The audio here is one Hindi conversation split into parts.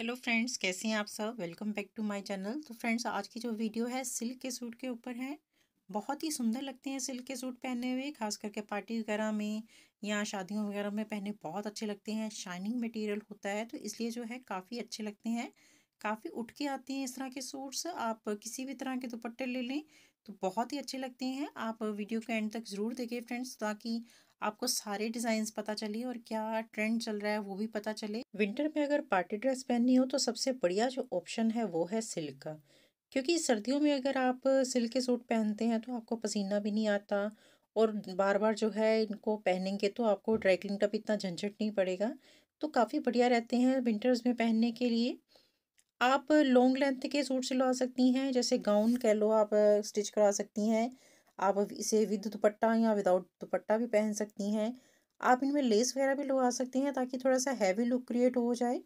हेलो फ्रेंड्स कैसे हैं आप सब welcome back to my channel तो फ्रेंड्स आज की जो वीडियो है सिल्क के सूट के ऊपर है बहुत ही सुंदर लगते हैं सिल्क के सूट पहने हुए खास करके पार्टी वगैरह में या शादियों वगैरह में पहने बहुत अच्छे लगते हैं शाइनिंग मटेरियल होता है तो इसलिए जो है काफ़ी अच्छे लगते हैं काफ़ी उठ के आते हैं इस तरह के सूट्स आप किसी भी तरह के दुपट्टे ले लें तो बहुत ही अच्छे लगते हैं आप वीडियो के एंड तक ज़रूर देखें फ्रेंड्स ताकि आपको सारे डिज़ाइंस पता चले और क्या ट्रेंड चल रहा है वो भी पता चले विंटर में अगर पार्टी ड्रेस पहननी हो तो सबसे बढ़िया जो ऑप्शन है वो है सिल्क का क्योंकि सर्दियों में अगर आप सिल्क के सूट पहनते हैं तो आपको पसीना भी नहीं आता और बार बार जो है इनको पहनेंगे तो आपको ड्राइक्लिंग का भी इतना झंझट नहीं पड़ेगा तो काफ़ी बढ़िया रहते हैं विंटर्स में पहनने के लिए आप लॉन्ग लेंथ के सूट सिलवा सकती हैं जैसे गाउन कह लो आप स्टिच करा सकती हैं आप इसे विद दुपट्टा या विदाउट दुपट्टा भी पहन सकती हैं आप इनमें लेस वगैरह भी लगा सकती हैं ताकि थोड़ा सा हैवी लुक क्रिएट हो जाए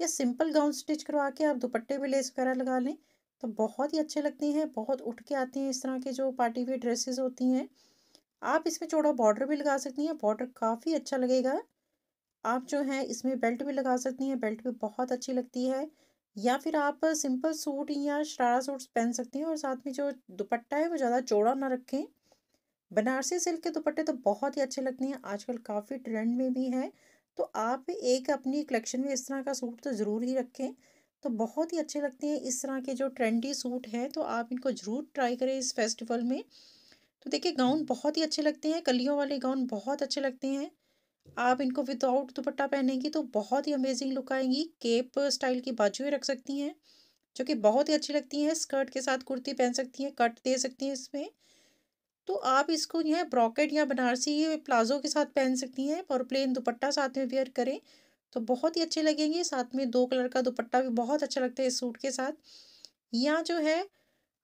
या सिंपल गाउन स्टिच करवा के आप दुपट्टे भी लेस वगैरह लगा लें तो बहुत ही अच्छे लगते हैं बहुत उठ के आते हैं इस तरह के जो पार्टी वेयर ड्रेसेस होती हैं आप इसमें चौड़ा बॉर्डर भी लगा सकती हैं बॉर्डर काफ़ी अच्छा लगेगा आप जो हैं इसमें बेल्ट भी लगा सकती हैं बेल्ट भी बहुत अच्छी लगती है या फिर आप सिंपल सूट या शरारा सूट पहन सकती हैं और साथ में जो दुपट्टा है वो ज़्यादा चौड़ा ना रखें बनारसी सिल्क के दुपट्टे तो बहुत ही अच्छे लगते हैं आजकल काफ़ी ट्रेंड में भी हैं तो आप एक अपनी कलेक्शन में इस तरह का सूट तो ज़रूर ही रखें तो बहुत ही अच्छे लगते हैं इस तरह के जो ट्रेंडी सूट हैं तो आप इनको ज़रूर ट्राई करें इस फेस्टिवल में तो देखिए गाउन बहुत ही अच्छे लगते हैं कलियों वाले गाउन बहुत अच्छे लगते हैं आप इनको विदाउट दुपट्टा पहनेंगी तो बहुत ही अमेजिंग लुक आएंगी केप स्टाइल की बाजुएं रख सकती हैं जो कि बहुत ही अच्छी लगती हैं स्कर्ट के साथ कुर्ती पहन सकती हैं कट दे सकती हैं इसमें तो आप इसको यह ब्रॉकेट या बनारसी प्लाजो के साथ पहन सकती हैं और प्लेन दुपट्टा साथ में वेयर करें तो बहुत ही अच्छे लगेंगे साथ में दो कलर का दुपट्टा भी बहुत अच्छा लगता है इस सूट के साथ या जो है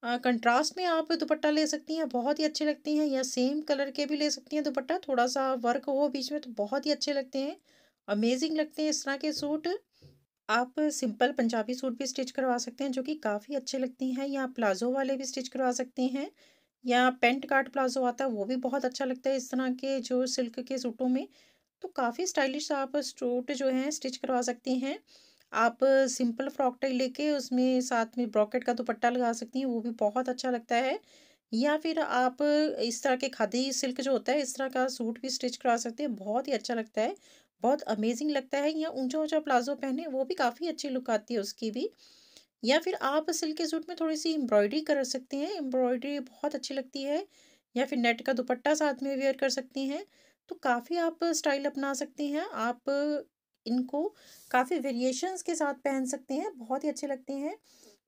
कंट्रास्ट में आप दुपट्टा ले सकती हैं बहुत ही अच्छे लगते हैं या सेम कलर के भी ले सकती हैं दुपट्टा थोड़ा सा वर्क हो बीच में तो बहुत ही अच्छे लगते हैं अमेजिंग लगते हैं इस तरह के सूट आप सिंपल पंजाबी सूट भी स्टिच करवा सकते हैं जो कि काफ़ी अच्छे लगते हैं या प्लाजो वाले भी स्टिच करवा सकते हैं या पेंट काट प्लाजो आता है वो भी बहुत अच्छा लगता है इस तरह के जो सिल्क के सूटों में तो काफ़ी स्टाइलिश आप सूट जो हैं स्टिच करवा सकते हैं आप सिंपल फ्रॉक टाइप लेके उसमें साथ में ब्रॉकेट का दुपट्टा लगा सकती हैं वो भी बहुत अच्छा लगता है या फिर आप इस तरह के खादी सिल्क जो होता है इस तरह का सूट भी स्टिच करा सकते हैं बहुत ही अच्छा लगता है बहुत अमेजिंग लगता है या ऊंचा ऊंचा प्लाजो पहने वो भी काफ़ी अच्छी लुक आती है उसकी भी या फिर आप सिल्क के सूट में थोड़ी सी एम्ब्रॉयडरी कर सकते हैं एम्ब्रॉयडरी बहुत अच्छी लगती है या फिर नेट का दुपट्टा साथ में वेयर कर सकती हैं तो काफ़ी आप स्टाइल अपना सकती हैं आप इनको काफ़ी वेरिएशंस के साथ पहन सकते हैं बहुत ही अच्छे लगते हैं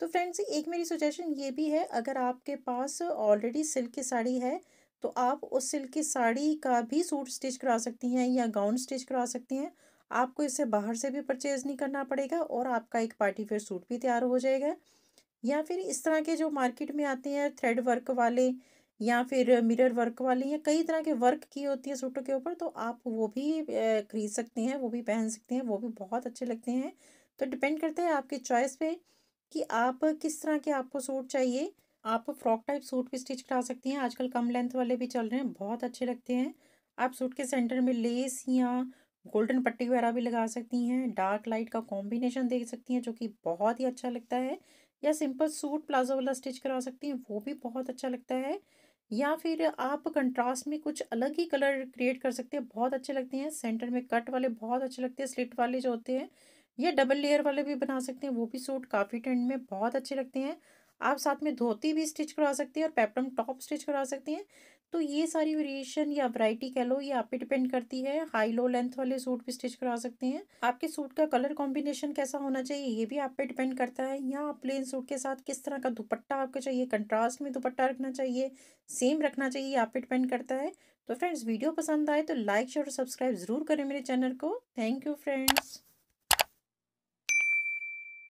तो फ्रेंड्स एक मेरी सजेशन ये भी है अगर आपके पास ऑलरेडी सिल्क की साड़ी है तो आप उस सिल्क की साड़ी का भी सूट स्टिच करा सकती हैं या गाउन स्टिच करा सकती हैं आपको इसे बाहर से भी परचेज़ नहीं करना पड़ेगा और आपका एक पार्टी वेयर सूट भी तैयार हो जाएगा या फिर इस तरह के जो मार्केट में आते हैं थ्रेड वर्क वाले या फिर मिरर वर्क वाली या कई तरह के वर्क की होती है सूटों के ऊपर तो आप वो भी खरीद सकते हैं वो भी पहन सकते हैं वो भी बहुत अच्छे लगते हैं तो डिपेंड करते हैं आपके चॉइस पे कि आप किस तरह के आपको सूट चाहिए आप फ्रॉक टाइप सूट भी स्टिच करा सकती हैं आजकल कम लेंथ वाले भी चल रहे हैं बहुत अच्छे लगते हैं आप सूट के सेंटर में लेस या गोल्डन पट्टी वगैरह भी लगा सकती हैं डार्क लाइट का कॉम्बिनेशन देख सकती हैं जो कि बहुत ही अच्छा लगता है या सिंपल सूट प्लाजो वाला स्टिच करा सकती हैं वो भी बहुत अच्छा लगता है या फिर आप कंट्रास्ट में कुछ अलग ही कलर क्रिएट कर सकते हैं बहुत अच्छे लगते हैं सेंटर में कट वाले बहुत अच्छे लगते हैं स्लिट वाले जो होते हैं या डबल लेयर वाले भी बना सकते हैं वो भी सूट काफ़ी ट्रेंड में बहुत अच्छे लगते हैं आप साथ में धोती भी स्टिच करवा सकती हैं और पेपरम टॉप स्टिच करवा सकती हैं तो ये सारी वेरिएशन या वैरायटी कह लो ये आप पे डिपेंड करती है हाई लो लेंथ वाले सूट भी स्टिच करवा सकते हैं आपके सूट का कलर कॉम्बिनेशन कैसा होना चाहिए ये भी आप पे डिपेंड करता है या आप प्लेन सूट के साथ किस तरह का दुपट्टा आपको चाहिए कंट्रास्ट में दुपट्टा रखना चाहिए सेम रखना चाहिए ये आप पे डिपेंड करता है तो फ्रेंड्स वीडियो पसंद आए तो लाइक शेयर और सब्सक्राइब जरूर करें मेरे चैनल को थैंक यू फ्रेंड्स